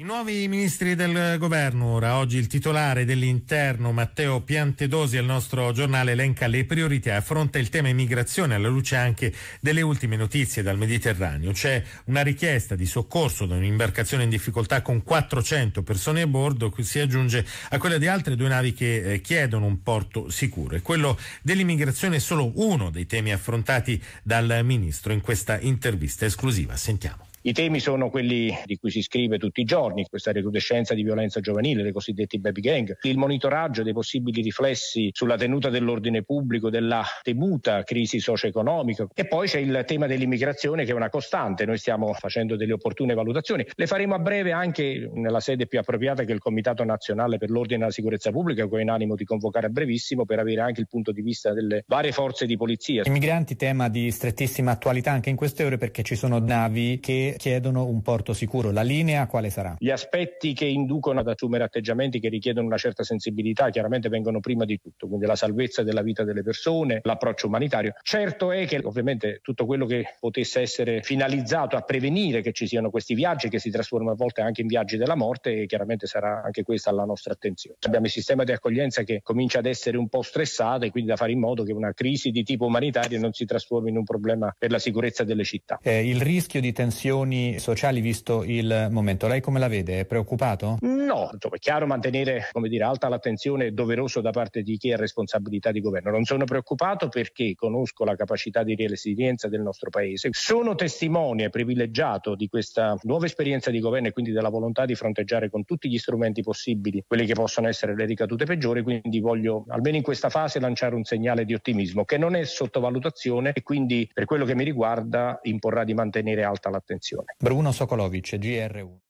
I nuovi ministri del governo ora, oggi il titolare dell'interno Matteo Piantedosi al nostro giornale elenca le priorità e affronta il tema immigrazione alla luce anche delle ultime notizie dal Mediterraneo. C'è una richiesta di soccorso da un'imbarcazione in difficoltà con 400 persone a bordo che si aggiunge a quella di altre due navi che eh, chiedono un porto sicuro e quello dell'immigrazione è solo uno dei temi affrontati dal ministro in questa intervista esclusiva. Sentiamo. I temi sono quelli di cui si scrive tutti i giorni, questa recrudescenza di violenza giovanile, le cosiddette baby gang, il monitoraggio dei possibili riflessi sulla tenuta dell'ordine pubblico, della temuta crisi socio-economica e poi c'è il tema dell'immigrazione che è una costante, noi stiamo facendo delle opportune valutazioni, le faremo a breve anche nella sede più appropriata che è il Comitato Nazionale per l'Ordine e la Sicurezza Pubblica che ho in animo di convocare a brevissimo per avere anche il punto di vista delle varie forze di polizia. I migranti tema di strettissima attualità anche in queste ore perché ci sono navi che chiedono un porto sicuro. La linea quale sarà? Gli aspetti che inducono ad assumere atteggiamenti che richiedono una certa sensibilità chiaramente vengono prima di tutto, quindi la salvezza della vita delle persone, l'approccio umanitario. Certo è che ovviamente tutto quello che potesse essere finalizzato a prevenire che ci siano questi viaggi che si trasformano a volte anche in viaggi della morte e chiaramente sarà anche questa la nostra attenzione. Abbiamo il sistema di accoglienza che comincia ad essere un po' stressato e quindi da fare in modo che una crisi di tipo umanitario non si trasformi in un problema per la sicurezza delle città. Eh, il rischio di tensione questioni sociali visto il momento. Lei come la vede? È preoccupato? no. è chiaro mantenere dire, alta l'attenzione doveroso da parte di chi ha responsabilità di governo. Non sono preoccupato perché conosco la capacità di resilienza del nostro Paese. Sono testimone privilegiato di questa nuova esperienza di governo e quindi della volontà di fronteggiare con tutti gli strumenti possibili quelle che possono essere le ricadute peggiori. Quindi voglio, almeno in questa fase, lanciare un segnale di ottimismo che non è sottovalutazione e quindi per quello che mi riguarda imporrà di mantenere alta l'attenzione. Bruno Sokolovic, GR1.